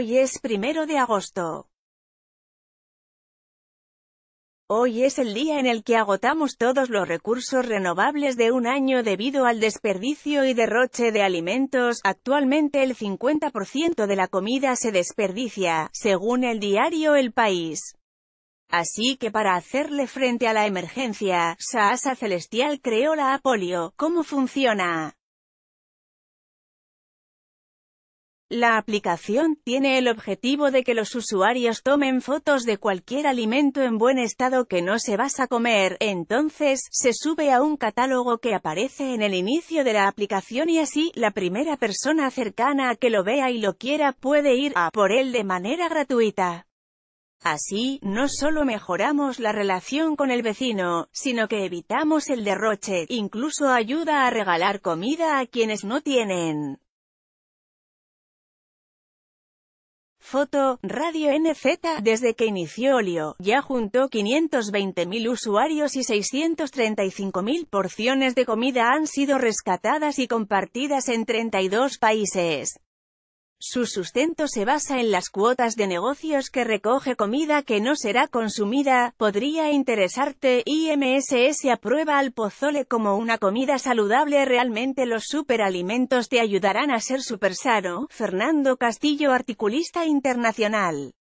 Hoy es primero de agosto. Hoy es el día en el que agotamos todos los recursos renovables de un año debido al desperdicio y derroche de alimentos. Actualmente el 50% de la comida se desperdicia, según el diario El País. Así que para hacerle frente a la emergencia, Saasa Celestial creó la Apolio. ¿Cómo funciona? La aplicación tiene el objetivo de que los usuarios tomen fotos de cualquier alimento en buen estado que no se vas a comer, entonces, se sube a un catálogo que aparece en el inicio de la aplicación y así, la primera persona cercana a que lo vea y lo quiera puede ir a por él de manera gratuita. Así, no solo mejoramos la relación con el vecino, sino que evitamos el derroche, incluso ayuda a regalar comida a quienes no tienen. Foto, Radio NZ, desde que inició Olio, ya juntó 520.000 usuarios y 635.000 porciones de comida han sido rescatadas y compartidas en 32 países. Su sustento se basa en las cuotas de negocios que recoge comida que no será consumida, podría interesarte, IMSS aprueba al pozole como una comida saludable realmente los superalimentos te ayudarán a ser sano, Fernando Castillo articulista internacional.